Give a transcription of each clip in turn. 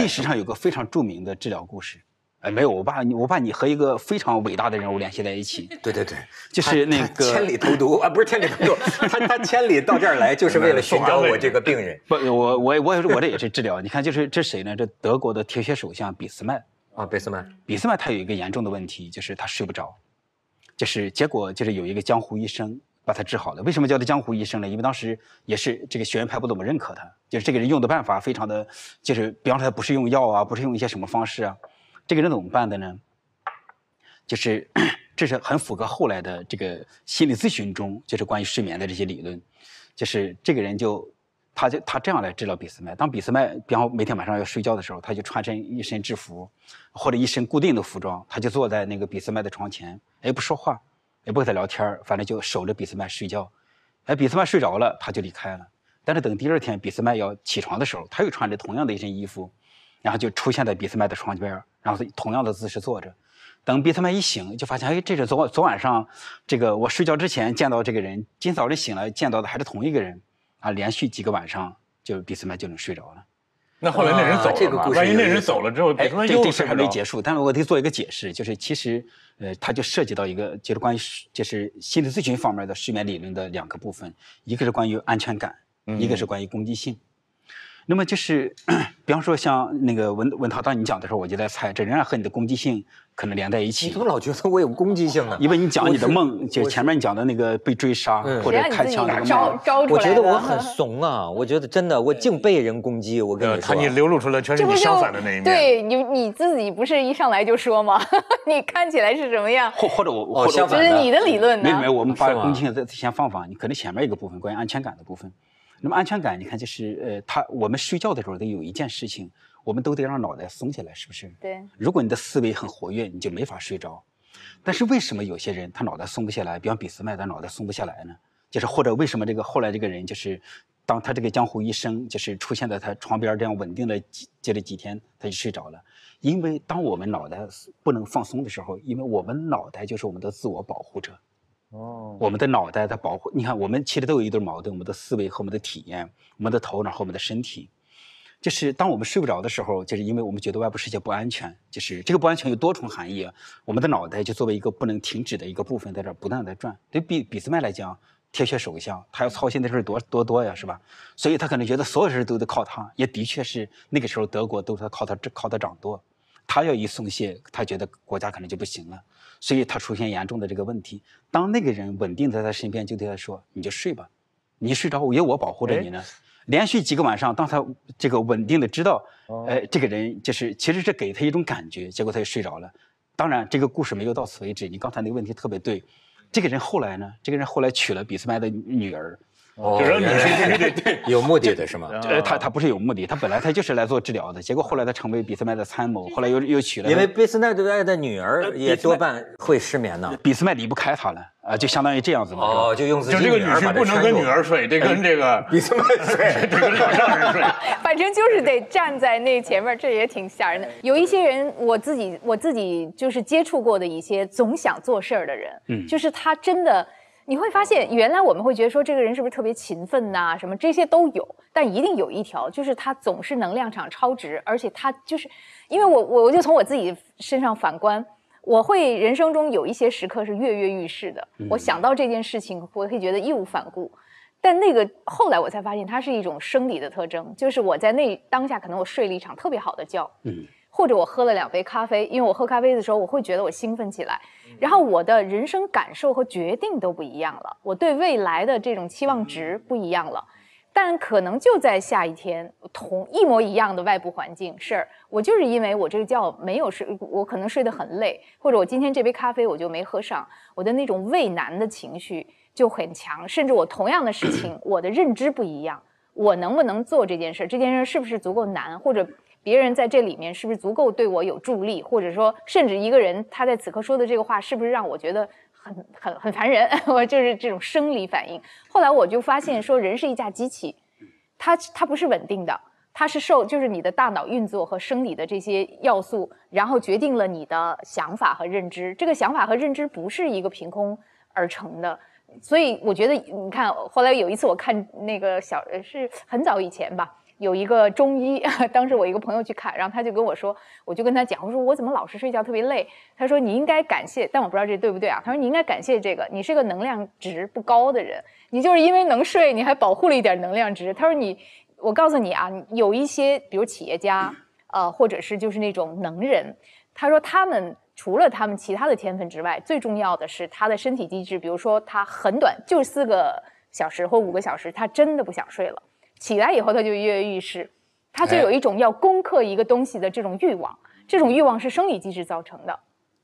历史上有个非常著名的治疗故事，哎，没有，我把你，我把你和一个非常伟大的人物联系在一起。对对对，就是那个千里投毒啊，不是千里投毒，他他千里到这儿来就是为了寻找我这个病人。不，我我我我这也是治疗。你看，就是这谁呢？这德国的铁血首相俾斯麦啊，俾斯麦，俾斯麦他有一个严重的问题，就是他睡不着，就是结果就是有一个江湖医生。把他治好了，为什么叫他江湖医生呢？因为当时也是这个学院派不怎么认可他，就是这个人用的办法非常的，就是比方说他不是用药啊，不是用一些什么方式啊，这个人怎么办的呢？就是，这是很符合后来的这个心理咨询中，就是关于睡眠的这些理论，就是这个人就，他就他这样来治疗俾斯麦。当俾斯麦比方每天晚上要睡觉的时候，他就穿身一身制服，或者一身固定的服装，他就坐在那个俾斯麦的床前，哎，不说话。也不跟他聊天儿，反正就守着俾斯麦睡觉。哎，俾斯麦睡着了，他就离开了。但是等第二天俾斯麦要起床的时候，他又穿着同样的一身衣服，然后就出现在俾斯麦的床边然后同样的姿势坐着。等俾斯麦一醒，就发现哎，这是昨昨晚上这个我睡觉之前见到这个人，今早上醒来见到的还是同一个人啊！连续几个晚上，就俾斯麦就能睡着了。那后来那人走了万一那人走了之后，俾斯麦这事还没结束，但是我得做一个解释，就是其实。呃，它就涉及到一个，就是关于就是心理咨询方面的睡眠理论的两个部分，一个是关于安全感，一个是关于攻击性。那么就是，比方说像那个文文涛，当你讲的时候，我就在猜，这仍然和你的攻击性可能连在一起。你怎么老觉得我有攻击性呢？因为你讲你的梦，就前面讲的那个被追杀或者开枪什么，招招来。我觉得我很怂啊！我觉得真的，我净被人攻击。我跟你说，他你流露出来全是你相反的那一面。对你你自己不是一上来就说吗？你看起来是什么样？或或者我，我觉得你的理论。没有，我们把攻击性再先放放，你可能前面一个部分关于安全感的部分。那么安全感，你看就是，呃，他我们睡觉的时候得有一件事情，我们都得让脑袋松下来，是不是？对。如果你的思维很活跃，你就没法睡着。但是为什么有些人他脑袋松不下来？比方比斯麦他脑袋松不下来呢？就是或者为什么这个后来这个人就是，当他这个江湖医生就是出现在他床边这样稳定了接了几天，他就睡着了。因为当我们脑袋不能放松的时候，因为我们脑袋就是我们的自我保护者。哦，我们的脑袋它保护你看，我们其实都有一对矛盾，我们的思维和我们的体验，我们的头脑和我们的身体。就是当我们睡不着的时候，就是因为我们觉得外部世界不安全。就是这个不安全有多重含义，我们的脑袋就作为一个不能停止的一个部分，在这儿不断的转。对比比斯麦来讲，铁血首相，他要操心的事儿多多多呀，是吧？所以他可能觉得所有事儿都得靠他，也的确是那个时候德国都是靠他靠他掌舵。他要一松懈，他觉得国家可能就不行了，所以他出现严重的这个问题。当那个人稳定在他身边，就对他说：“你就睡吧，你睡着，有我保护着你呢。”连续几个晚上，当他这个稳定的知道，哎，这个人就是其实是给他一种感觉，结果他就睡着了。当然，这个故事没有到此为止。你刚才那个问题特别对，这个人后来呢？这个人后来娶了俾斯麦的女儿。有人对对对对，有目的的是吗？呃，他他不是有目的，他本来他就是来做治疗的，结果后来他成为俾斯麦的参谋，后来又又娶了。因为俾斯麦的的女儿也多半会失眠呢。俾斯麦离不开他了啊，就相当于这样子嘛。哦，就用就这个女婿不能跟女儿睡，得跟这个俾斯麦睡。反正就是得站在那前面，这也挺吓人的。有一些人，我自己我自己就是接触过的一些总想做事儿的人，嗯，就是他真的。你会发现，原来我们会觉得说这个人是不是特别勤奋呐？什么这些都有，但一定有一条，就是他总是能量场超值，而且他就是，因为我我我就从我自己身上反观，我会人生中有一些时刻是跃跃欲试的，我想到这件事情，我会觉得义无反顾，但那个后来我才发现，它是一种生理的特征，就是我在那当下可能我睡了一场特别好的觉，嗯。或者我喝了两杯咖啡，因为我喝咖啡的时候，我会觉得我兴奋起来，然后我的人生感受和决定都不一样了，我对未来的这种期望值不一样了。但可能就在下一天，同一模一样的外部环境事儿，我就是因为我这个觉没有睡，我可能睡得很累，或者我今天这杯咖啡我就没喝上，我的那种畏难的情绪就很强，甚至我同样的事情，我的认知不一样，我能不能做这件事儿，这件事儿是不是足够难，或者。别人在这里面是不是足够对我有助力，或者说，甚至一个人他在此刻说的这个话，是不是让我觉得很很很烦人？我就是这种生理反应。后来我就发现，说人是一架机器，它它不是稳定的，它是受就是你的大脑运作和生理的这些要素，然后决定了你的想法和认知。这个想法和认知不是一个凭空而成的。所以我觉得，你看，后来有一次我看那个小是很早以前吧。有一个中医，当时我一个朋友去看，然后他就跟我说，我就跟他讲，我说我怎么老是睡觉特别累？他说你应该感谢，但我不知道这对不对啊？他说你应该感谢这个，你是个能量值不高的人，你就是因为能睡，你还保护了一点能量值。他说你，我告诉你啊，有一些比如企业家，呃，或者是就是那种能人，他说他们除了他们其他的天分之外，最重要的是他的身体机制，比如说他很短，就四个小时或五个小时，他真的不想睡了。起来以后他就跃跃欲试，他就有一种要攻克一个东西的这种欲望，这种欲望是生理机制造成的，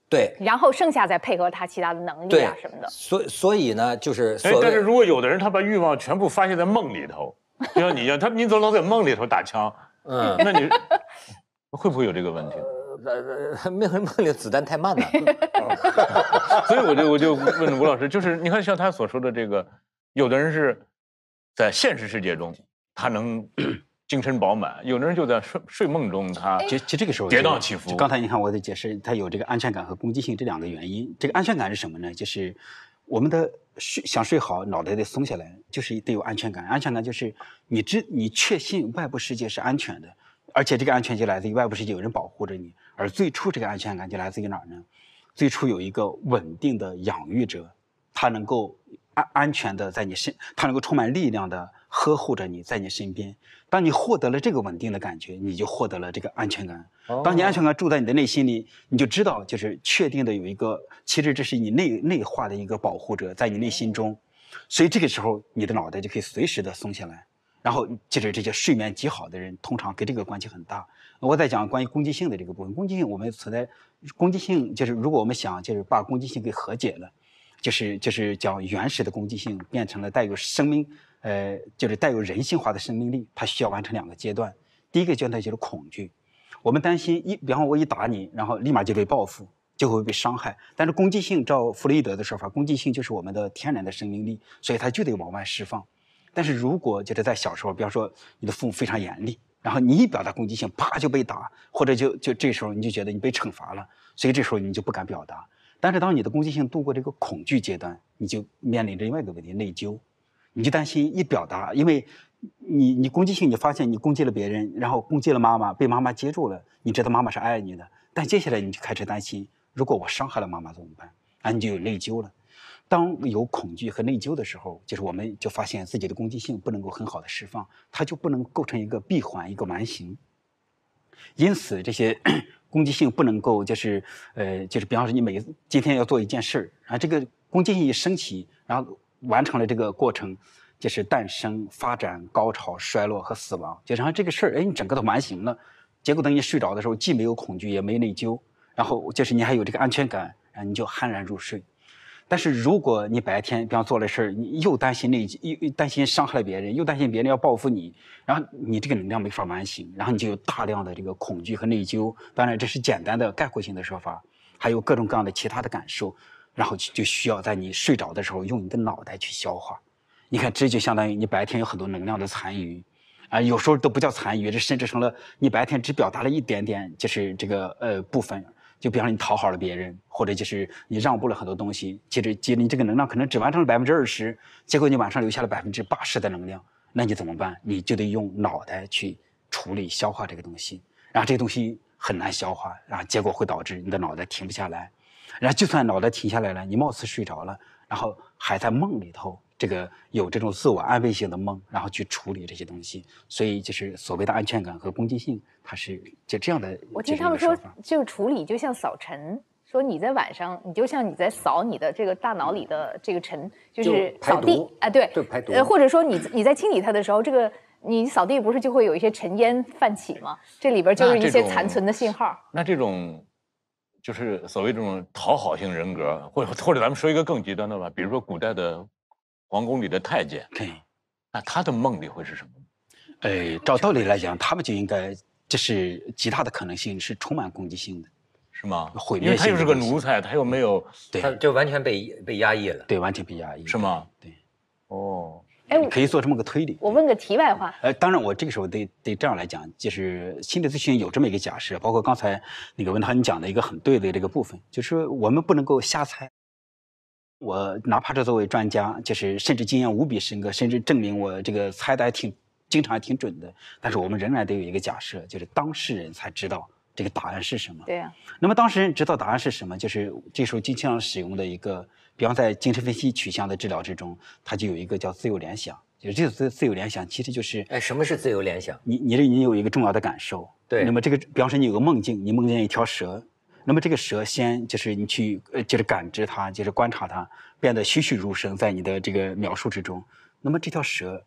对，然后剩下再配合他其他的能力啊什么的。所以，所以呢，就是，但是如果有的人他把欲望全部发泄在梦里头，就像你一样，他你总老在梦里头打枪，嗯，那你会不会有这个问题？梦梦里子弹太慢了。所以我就我就问吴老师，就是你看像他所说的这个，有的人是在现实世界中。他能 精神饱满，有的人就在睡睡梦中，他其其这个时候跌宕起伏。刚才你看我的解释，他有这个安全感和攻击性这两个原因。这个安全感是什么呢？就是我们的睡想睡好，脑袋得松下来，就是得有安全感。安全感就是你知你确信外部世界是安全的，而且这个安全就来自于外部世界有人保护着你。而最初这个安全感就来自于哪儿呢？最初有一个稳定的养育者，他能够安安全的在你身，他能够充满力量的。呵护着你在你身边，当你获得了这个稳定的感觉，你就获得了这个安全感。当你安全感住在你的内心里，你就知道就是确定的有一个，其实这是你内内化的一个保护者在你内心中，所以这个时候你的脑袋就可以随时的松下来。然后，其实这些睡眠极好的人通常跟这个关系很大。我在讲关于攻击性的这个部分，攻击性我们存在，攻击性就是如果我们想就是把攻击性给和解了，就是就是讲原始的攻击性变成了带有生命。呃，就是带有人性化的生命力，它需要完成两个阶段。第一个阶段就是恐惧，我们担心一，比方我一打你，然后立马就被报复，就会被伤害。但是攻击性，照弗洛伊德的说法，攻击性就是我们的天然的生命力，所以它就得往外释放。但是如果就是在小时候，比方说你的父母非常严厉，然后你一表达攻击性，啪就被打，或者就就这时候你就觉得你被惩罚了，所以这时候你就不敢表达。但是当你的攻击性度过这个恐惧阶段，你就面临着另外一个问题——内疚。你就担心一表达，因为你你攻击性，你发现你攻击了别人，然后攻击了妈妈，被妈妈接住了，你知道妈妈是爱你的，但接下来你就开始担心，如果我伤害了妈妈怎么办？啊，你就有内疚了。当有恐惧和内疚的时候，就是我们就发现自己的攻击性不能够很好的释放，它就不能构成一个闭环，一个完形。因此，这些 攻击性不能够就是呃，就是比方说你每今天要做一件事儿啊，这个攻击性一升起，然后。完成了这个过程，就是诞生、发展、高潮、衰落和死亡，就然后这个事儿，哎，你整个都完形了。结果等你睡着的时候，既没有恐惧，也没内疚，然后就是你还有这个安全感，然后你就酣然入睡。但是如果你白天比方做了事儿，你又担心内又担心伤害了别人，又担心别人要报复你，然后你这个能量没法完形，然后你就有大量的这个恐惧和内疚。当然这是简单的概括性的说法，还有各种各样的其他的感受。然后就需要在你睡着的时候用你的脑袋去消化。你看，这就相当于你白天有很多能量的残余，啊，有时候都不叫残余，这甚至成了你白天只表达了一点点，就是这个呃部分。就比方说你讨好了别人，或者就是你让步了很多东西，其实即你这个能量可能只完成了百分之二十，结果你晚上留下了百分之八十的能量，那你怎么办？你就得用脑袋去处理、消化这个东西。然后这个东西很难消化，然后结果会导致你的脑袋停不下来。然后就算脑袋停下来了，你貌似睡着了，然后还在梦里头，这个有这种自我安慰性的梦，然后去处理这些东西。所以就是所谓的安全感和攻击性，它是就这样的。我听他们说，就处理就像扫尘，说你在晚上，你就像你在扫你的这个大脑里的这个尘，就是扫地啊，对，就排毒，呃，或者说你你在清理它的时候，这个你扫地不是就会有一些尘烟泛起吗？这里边就是一些残存的信号。那这种。就是所谓这种讨好型人格，或者或者咱们说一个更极端的吧，比如说古代的皇宫里的太监。对。那他的梦里会是什么？哎，照道理来讲，他们就应该，这是极大的可能性是充满攻击性的。是吗？毁灭性他又是个奴才，他又没有。对。他就完全被被压抑了。对，完全被压抑。是吗？对。哦。哎，可以做这么个推理。我问个题外话。呃，当然，我这个时候得得这样来讲，就是心理咨询有这么一个假设，包括刚才那个文涛你讲的一个很对的这个部分，就是我们不能够瞎猜。我哪怕是作为专家，就是甚至经验无比深刻，甚至证明我这个猜的还挺经常还挺准的，但是我们仍然得有一个假设，就是当事人才知道这个答案是什么。对啊。那么当事人知道答案是什么？就是这时候经常使用的一个。比方在精神分析取向的治疗之中，它就有一个叫自由联想，就是这个自自由联想，其实就是哎，什么是自由联想？你你你有一个重要的感受，对。那么这个，比方说你有个梦境，你梦见一条蛇，那么这个蛇先就是你去就是感知它，就是观察它，变得栩栩如生在你的这个描述之中。那么这条蛇，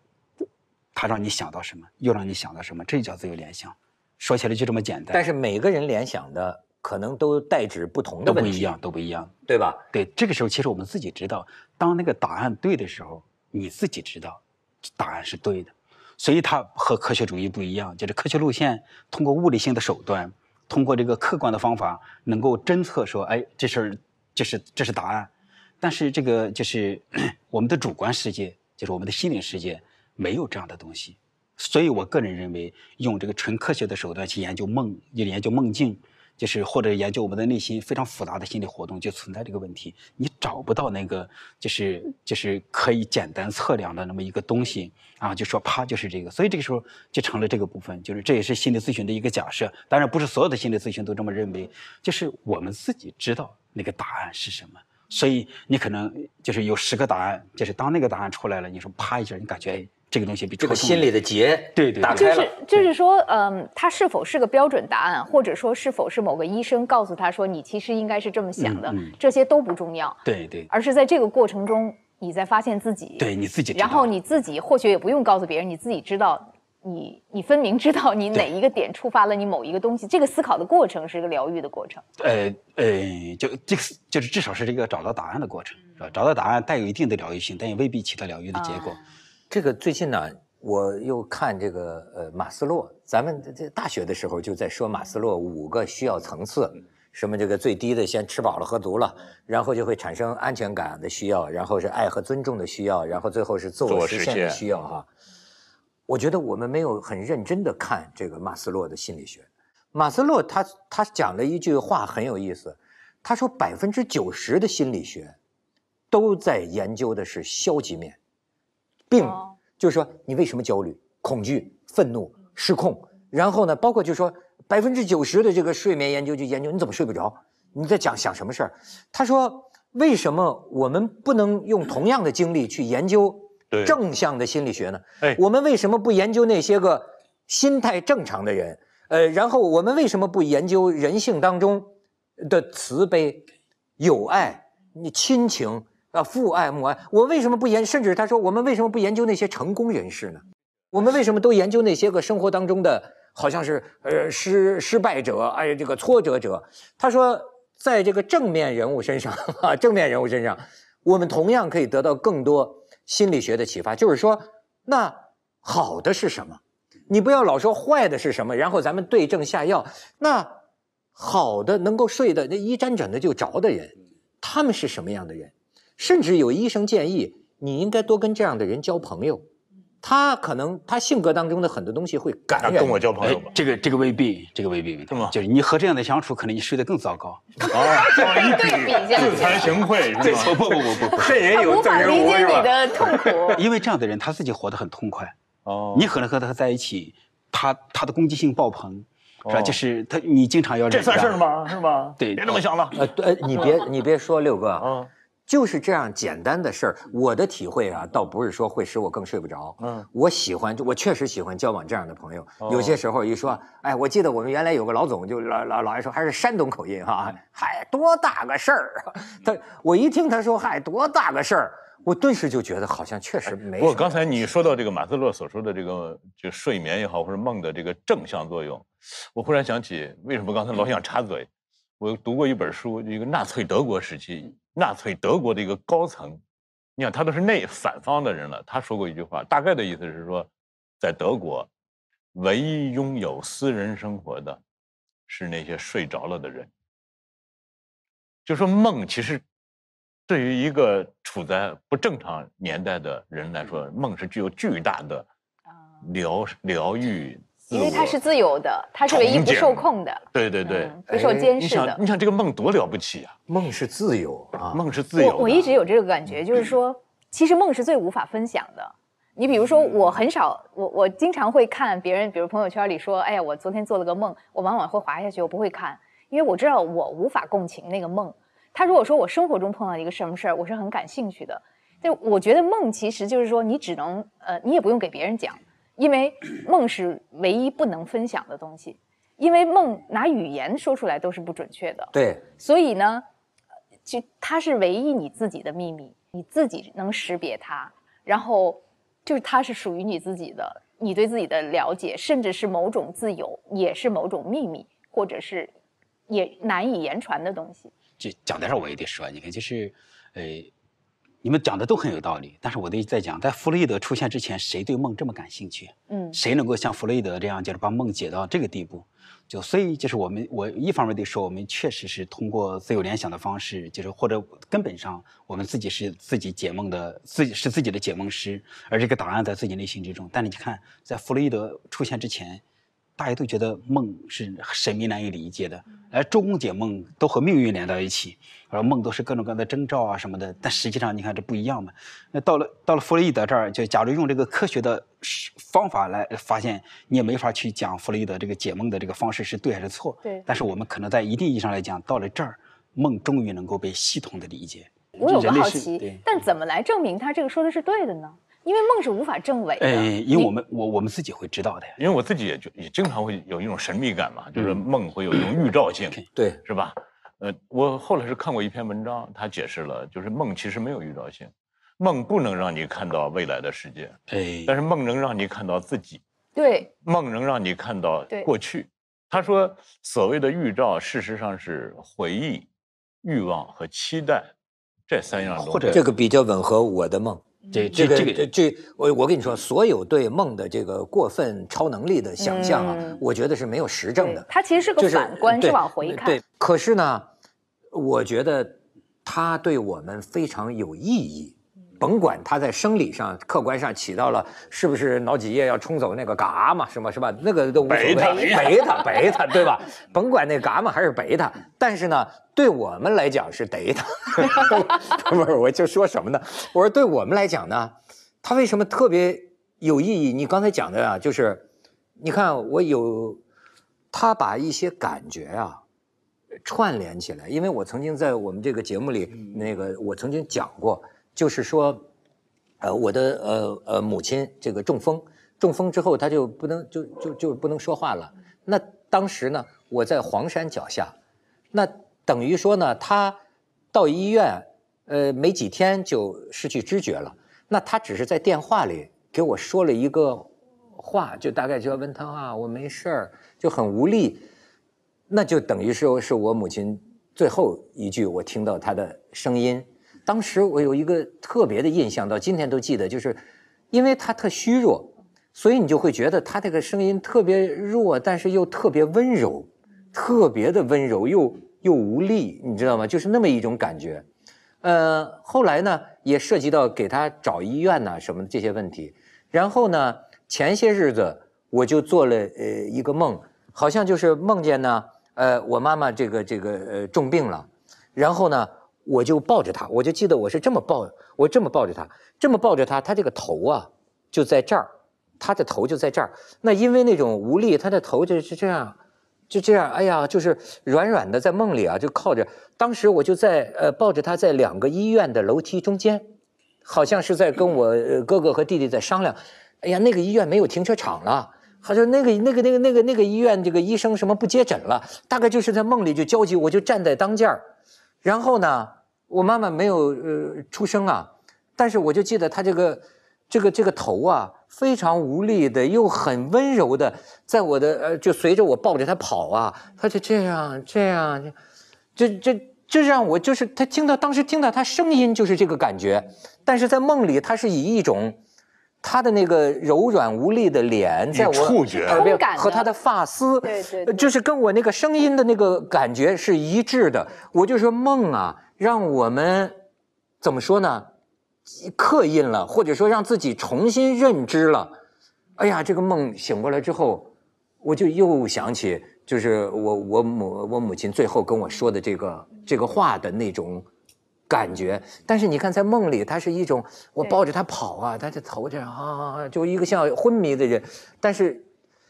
它让你想到什么？又让你想到什么？这叫自由联想。说起来就这么简单。但是每个人联想的。可能都代指不同的问题，都不一样，都不一样，对吧？对，这个时候其实我们自己知道，当那个答案对的时候，你自己知道答案是对的，所以它和科学主义不一样。就是科学路线通过物理性的手段，通过这个客观的方法能够侦测说，哎，这事儿这是这是答案。但是这个就是 我们的主观世界，就是我们的心灵世界没有这样的东西。所以我个人认为，用这个纯科学的手段去研究梦，去研究梦境。就是或者研究我们的内心非常复杂的心理活动，就存在这个问题，你找不到那个就是就是可以简单测量的那么一个东西啊，就说啪就是这个，所以这个时候就成了这个部分，就是这也是心理咨询的一个假设，当然不是所有的心理咨询都这么认为，就是我们自己知道那个答案是什么，所以你可能就是有十个答案，就是当那个答案出来了，你说啪一下，你感觉诶。这个东西比这个心里的结对对打开了，就是就是说，嗯，他是否是个标准答案，或者说是否是某个医生告诉他说你其实应该是这么想的，这些都不重要。对对，而是在这个过程中，你在发现自己对你自己，然后你自己或许也不用告诉别人，你自己知道，你你分明知道你哪一个点触发了你某一个东西。这个思考的过程是一个疗愈的过程。呃呃，就这个就是至少是一个找到答案的过程，是吧？找到答案带有一定的疗愈性，但也未必起到疗愈的结果。这个最近呢，我又看这个呃马斯洛，咱们这大学的时候就在说马斯洛五个需要层次，什么这个最低的先吃饱了喝足了，然后就会产生安全感的需要，然后是爱和尊重的需要，然后最后是自我实现的需要哈。我觉得我们没有很认真的看这个马斯洛的心理学。马斯洛他他讲了一句话很有意思，他说百分之九十的心理学，都在研究的是消极面。病，就是说你为什么焦虑、恐惧、愤怒、失控？然后呢，包括就是说百分之九十的这个睡眠研究就研究你怎么睡不着，你在讲想什么事儿？他说为什么我们不能用同样的精力去研究正向的心理学呢？哎，我们为什么不研究那些个心态正常的人？呃，然后我们为什么不研究人性当中的慈悲、友爱、亲情？啊，父爱母爱，我为什么不研？甚至他说，我们为什么不研究那些成功人士呢？我们为什么都研究那些个生活当中的好像是呃失失败者，哎这个挫折者？他说，在这个正面人物身上啊，正面人物身上，我们同样可以得到更多心理学的启发。就是说，那好的是什么？你不要老说坏的是什么，然后咱们对症下药。那好的能够睡的那一沾枕头就着的人，他们是什么样的人？甚至有医生建议，你应该多跟这样的人交朋友，他可能他性格当中的很多东西会感染跟我交朋友吧，这个这个未必，这个未必，是吗？就是你和这样的相处，可能你睡得更糟糕。啊，对比，自惭形秽，是吗？不不不不不，这也有，无法理解你的痛苦。因为这样的人他自己活得很痛快。哦。你可能和他在一起，他他的攻击性爆棚，是吧？就是他，你经常要这样。这算事儿吗？是吗？对，别这么想了。呃，对，你别你别说六哥。嗯。就是这样简单的事儿，我的体会啊，倒不是说会使我更睡不着。嗯，我喜欢，我确实喜欢交往这样的朋友。有些时候一说，哎，我记得我们原来有个老总，就老老老爱说，还是山东口音哈，嗨，多大个事儿啊！他我一听他说嗨，多大个事儿，我顿时就觉得好像确实没。不过刚才你说到这个马斯洛所说的这个就睡眠也好或者梦的这个正向作用，我忽然想起为什么刚才老想插嘴，我读过一本书，一个纳粹德国时期。纳粹德国的一个高层，你想他都是内反方的人了，他说过一句话，大概的意思是说，在德国，唯一拥有私人生活的，是那些睡着了的人。就说梦其实，对于一个处在不正常年代的人来说，梦是具有巨大的疗疗愈。因为它是自由的，它是唯一不受控的，对对对，不受监视的。你想这个梦多了不起啊！梦是自由啊，梦是自由。我我一直有这个感觉，就是说，其实梦是最无法分享的。你比如说，我很少，我我经常会看别人，比如朋友圈里说，哎呀，我昨天做了个梦，我往往会滑下去，我不会看，因为我知道我无法共情那个梦。他如果说我生活中碰到一个什么事儿，我是很感兴趣的。但我觉得梦其实就是说，你只能呃，你也不用给别人讲。因为梦是唯一不能分享的东西，因为梦拿语言说出来都是不准确的。对，所以呢，就它是唯一你自己的秘密，你自己能识别它，然后就是它是属于你自己的，你对自己的了解，甚至是某种自由，也是某种秘密，或者是也难以言传的东西。这讲的这儿我也得说，你看就是，呃，你们讲的都很有道理，但是我得在讲，在弗洛伊德出现之前，谁对梦这么感兴趣？嗯，谁能够像弗洛伊德这样，就是把梦解到这个地步？就所以，就是我们，我一方面得说，我们确实是通过自由联想的方式，就是或者根本上，我们自己是自己解梦的，自己是自己的解梦师，而这个答案在自己内心之中。但是你看，在弗洛伊德出现之前。大家都觉得梦是神秘难以理解的，而周公解梦都和命运连到一起，而梦都是各种各样的征兆啊什么的。但实际上，你看这不一样嘛。那到了到了弗洛伊德这儿，就假如用这个科学的方法来发现，你也没法去讲弗洛伊德这个解梦的这个方式是对还是错。对。但是我们可能在一定意义上来讲，到了这儿，梦终于能够被系统的理解。我有个好奇，但怎么来证明他这个说的是对的呢？因为梦是无法证伪的，因为我们我我们自己会知道的呀。因为我自己也就也经常会有一种神秘感嘛，就是梦会有一种预兆性，对，是吧？呃，我后来是看过一篇文章，他解释了，就是梦其实没有预兆性，梦不能让你看到未来的世界，哎，但是梦能让你看到自己，对，梦能让你看到过去。他说，所谓的预兆，事实上是回忆、欲望和期待这三样，或者这个比较吻合我的梦。这、这、这个、这、我我跟你说，所有对梦的这个过分超能力的想象啊，我觉得是没有实证的。它其实是个反观，是往回看。对，可是呢，我觉得它对我们非常有意义。甭管他在生理上、客观上起到了是不是脑脊液要冲走那个蛤蟆，什么是吧？那个都无所谓，背它背它对吧？甭管那蛤蟆还是白它，但是呢，对我们来讲是得它。不是，我就说什么呢？我说对我们来讲呢，它为什么特别有意义？你刚才讲的啊，就是你看我有，他把一些感觉啊串联起来，因为我曾经在我们这个节目里那个我曾经讲过。就是说，呃，我的呃呃母亲这个中风，中风之后她就不能就就就不能说话了。那当时呢，我在黄山脚下，那等于说呢，他到医院，呃，没几天就失去知觉了。那他只是在电话里给我说了一个话，就大概就要问她啊，我没事儿，就很无力。那就等于是是我母亲最后一句，我听到她的声音。当时我有一个特别的印象，到今天都记得，就是因为他特虚弱，所以你就会觉得他这个声音特别弱，但是又特别温柔，特别的温柔又又无力，你知道吗？就是那么一种感觉。呃，后来呢，也涉及到给他找医院呐什么这些问题。然后呢，前些日子我就做了呃一个梦，好像就是梦见呢，呃，我妈妈这个这个呃重病了，然后呢。我就抱着他，我就记得我是这么抱，我这么抱着他，这么抱着他，他这个头啊，就在这儿，他的头就在这儿。那因为那种无力，他的头就是这样，就这样。哎呀，就是软软的，在梦里啊，就靠着。当时我就在呃抱着他在两个医院的楼梯中间，好像是在跟我哥哥和弟弟在商量。哎呀，那个医院没有停车场了，他说那个那个那个那个那个医院这个医生什么不接诊了，大概就是在梦里就焦急，我就站在当间儿，然后呢。我妈妈没有呃出生啊，但是我就记得她这个，这个这个头啊非常无力的，又很温柔的，在我的呃就随着我抱着她跑啊，她就这样这样，就就就这让我就是她听到当时听到她声音就是这个感觉，但是在梦里她是以一种她的那个柔软无力的脸在我触觉耳边和她的发丝，对对，就是跟我那个声音的那个感觉是一致的，我就说梦啊。让我们怎么说呢？刻印了，或者说让自己重新认知了。哎呀，这个梦醒过来之后，我就又想起，就是我我母我母亲最后跟我说的这个这个话的那种感觉。但是你看，在梦里，他是一种我抱着他跑啊，他的头这样啊，就一个像昏迷的人，但是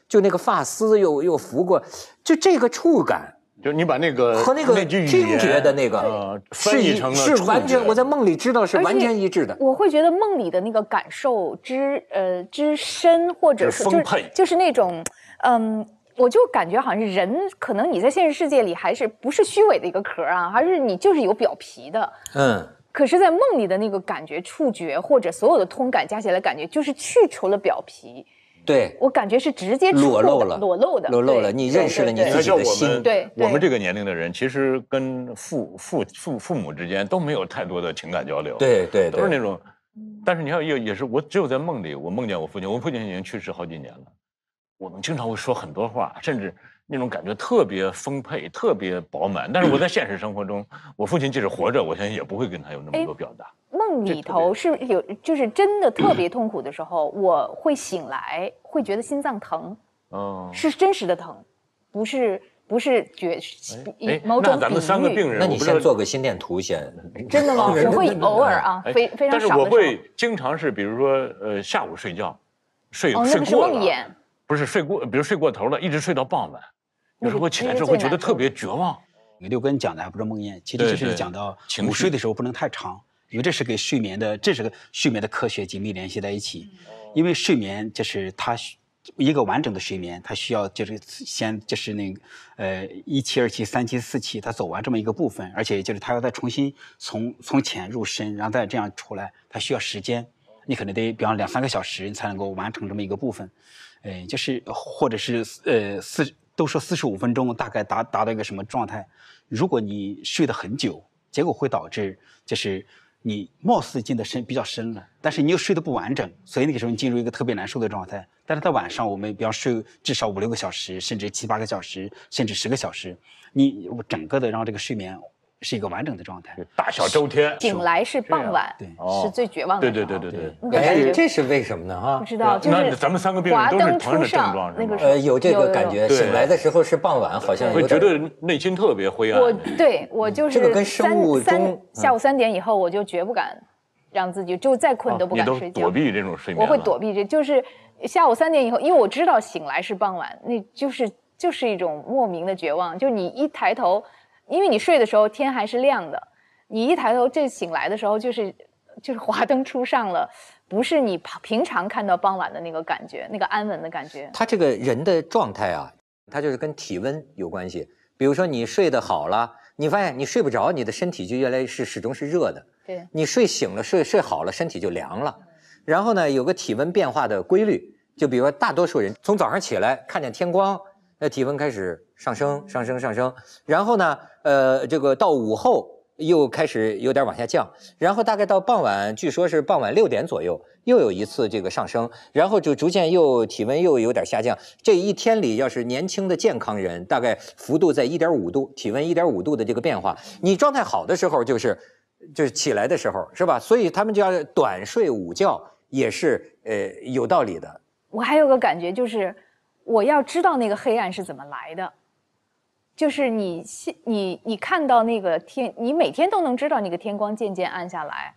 就那个发丝又又拂过，就这个触感。就你把那个和那个听觉的那个翻译成了是完全，我在梦里知道是完全一致的。我会觉得梦里的那个感受之呃之深，或者说就是就是那种，嗯，我就感觉好像是人，可能你在现实世界里还是不是虚伪的一个壳啊，还是你就是有表皮的。嗯，可是，在梦里的那个感觉、触觉或者所有的通感加起来，感觉就是去除了表皮。对，我感觉是直接裸露了，裸露的，裸露了。你认识了你自己的心。对，我们这个年龄的人，其实跟父父父父母之间都没有太多的情感交流。对对，都是那种。但是你看，也也是，我只有在梦里，我梦见我父亲。我父亲已经去世好几年了。我们经常会说很多话，甚至。那种感觉特别丰沛，特别饱满。但是我在现实生活中，我父亲即使活着，我相信也不会跟他有那么多表达。梦里头是有，就是真的特别痛苦的时候，我会醒来，会觉得心脏疼，哦，是真实的疼，不是不是觉某种那咱们三个病人，那你先做个心电图先。真的吗？我会偶尔啊，非非常少但是我会经常是，比如说呃下午睡觉，睡睡过，不是睡过，比如睡过头了，一直睡到傍晚。有时候起来之后会觉得特别绝望。刘根讲的还不是梦魇，其实就是讲到午睡的时候不能太长，因为这是跟睡眠的，这是个睡眠的科学紧密联系在一起。因为睡眠就是它一个完整的睡眠，它需要就是先就是那呃一期、二期、三期、四期，它走完这么一个部分，而且就是它要再重新从从浅入深，然后再这样出来，它需要时间。你可能得比方两三个小时你才能够完成这么一个部分。哎，就是或者是呃四。都说四十五分钟大概达达到一个什么状态？如果你睡得很久，结果会导致就是你貌似进的深比较深了，但是你又睡得不完整，所以那个时候你进入一个特别难受的状态。但是在晚上，我们比方睡至少五六个小时，甚至七八个小时，甚至十个小时，你整个的让这个睡眠。是一个完整的状态，大小周天。醒来是傍晚，对，是最绝望的。对对对对对。这是这是为什么呢？哈，不知道。那咱们三个病都是同样的症状，呃，有这个感觉。醒来的时候是傍晚，好像会觉得内心特别灰暗。我对我就是这个跟生物下午三点以后，我就绝不敢让自己就再困都不敢睡觉，躲避这种睡眠。我会躲避，这就是下午三点以后，因为我知道醒来是傍晚，那就是就是一种莫名的绝望，就你一抬头。因为你睡的时候天还是亮的，你一抬头这醒来的时候就是就是华灯初上了，不是你平常看到傍晚的那个感觉，那个安稳的感觉。他这个人的状态啊，他就是跟体温有关系。比如说你睡得好了，你发现你睡不着，你的身体就越来越是始终是热的。对你睡醒了，睡睡好了，身体就凉了。然后呢，有个体温变化的规律，就比如说大多数人从早上起来看见天光，那体温开始。上升上升上升，然后呢，呃，这个到午后又开始有点往下降，然后大概到傍晚，据说是傍晚六点左右又有一次这个上升，然后就逐渐又体温又有点下降。这一天里，要是年轻的健康人，大概幅度在一点五度，体温一点五度的这个变化，你状态好的时候就是就是起来的时候，是吧？所以他们就要短睡午觉也是呃有道理的。我还有个感觉就是，我要知道那个黑暗是怎么来的。就是你现你你看到那个天，你每天都能知道那个天光渐渐暗下来。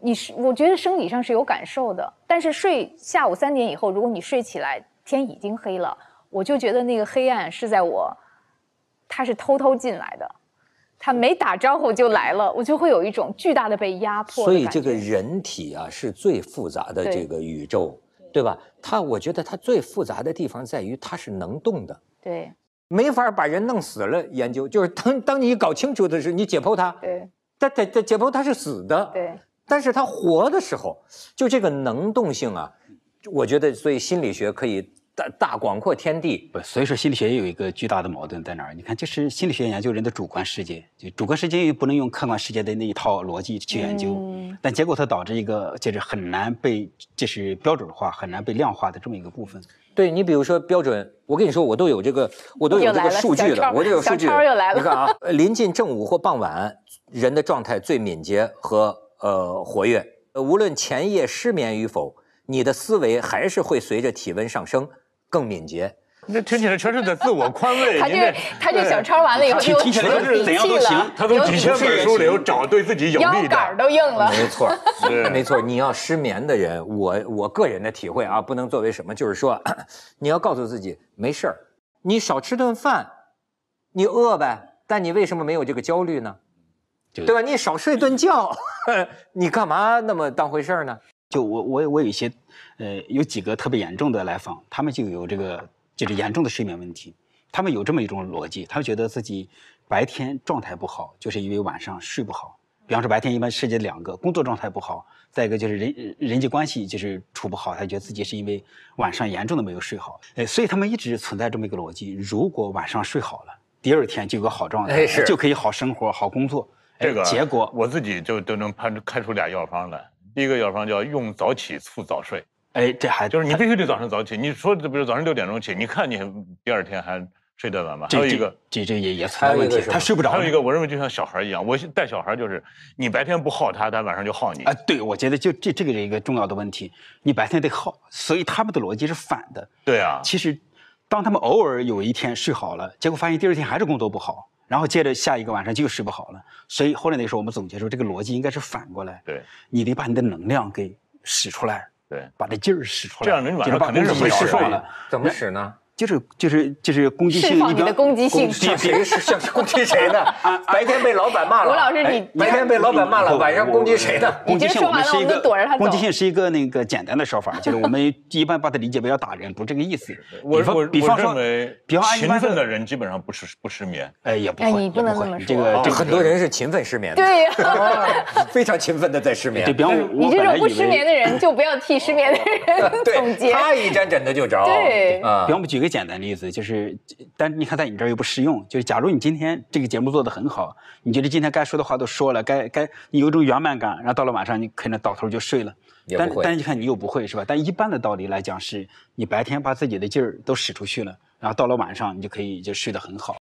你是我觉得生理上是有感受的，但是睡下午三点以后，如果你睡起来，天已经黑了，我就觉得那个黑暗是在我，它是偷偷进来的，它没打招呼就来了，我就会有一种巨大的被压迫。所以这个人体啊，是最复杂的这个宇宙，对吧？它我觉得它最复杂的地方在于它是能动的。对。没法把人弄死了，研究就是当当你搞清楚的时候，你解剖他，对，他他他解剖他是死的，对，但是他活的时候，就这个能动性啊，我觉得所以心理学可以。大大广阔天地，不，所以说心理学有一个巨大的矛盾在哪儿？你看，这是心理学研究人的主观世界，就主观世界又不能用客观世界的那一套逻辑去研究，但结果它导致一个就是很难被就是标准化、很难被量化的这么一个部分。对你，比如说标准，我跟你说，我都有这个，我都有这个数据的，我都有数据。超又来了，你看啊，临近正午或傍晚，人的状态最敏捷和呃活跃。无论前夜失眠与否，你的思维还是会随着体温上升。更敏捷，那听起来全是在自我宽慰。他这他这小抄完了以后，他提前都底气了，他从几千本书里找对自己有利的。腰杆儿都硬了，没错，没错。你要失眠的人，我我个人的体会啊，不能作为什么，就是说，你要告诉自己没事儿，你少吃顿饭，你饿呗。但你为什么没有这个焦虑呢？对吧？你少睡顿觉，你干嘛那么当回事儿呢？就我我我有一些，呃，有几个特别严重的来访，他们就有这个就是严重的睡眠问题。他们有这么一种逻辑，他们觉得自己白天状态不好，就是因为晚上睡不好。比方说，白天一般涉及两个，工作状态不好，再一个就是人人际关系就是处不好。他觉得自己是因为晚上严重的没有睡好，哎，所以他们一直存在这么一个逻辑：如果晚上睡好了，第二天就有个好状态，就可以好生活、好工作。这个，结果我自己就都能判开出俩药方来。第一个药方叫用早起促早睡，哎，这还就是你必须得早上早起。你说这不是早上六点钟起？你看你第二天还睡得晚吗？还有一个，这这也也存在问题，他睡不着。还有一个，我认为就像小孩一样，我带小孩就是，你白天不耗他，他晚上就耗你。啊，对，我觉得就这这个是一个重要的问题，你白天得耗，所以他们的逻辑是反的。对啊。其实，当他们偶尔有一天睡好了，结果发现第二天还是工作不好。然后接着下一个晚上就又睡不好了，所以后来那时候我们总结说，这个逻辑应该是反过来，对，你得把你的能量给使出来，对，把这劲儿使出来，这样人晚上肯定是睡不着了，怎么使呢？就是就是就是攻击性，你的攻击性，你别想攻击谁呢？白天被老板骂了，吴老师你白天被老板骂了，晚上攻击谁呢？攻击性，我们是一个攻击性是一个那个简单的说法，就是我们一般把它理解为要打人，不是这个意思。我，我方说，比方勤奋的人基本上不是不失眠，哎，也不哎，你不能这么说，这个这很多人是勤奋失眠的，对呀，非常勤奋的在失眠。对，比方我，你这种不失眠的人就不要替失眠的人总结。他一沾枕头就着，对，啊，比方我们举个。简单例子就是，但你看在你这儿又不适用。就是假如你今天这个节目做得很好，你觉得今天该说的话都说了，该该你有种圆满感，然后到了晚上你可能倒头就睡了。但但你看你又不会是吧？但一般的道理来讲，是你白天把自己的劲儿都使出去了，然后到了晚上你就可以就睡得很好。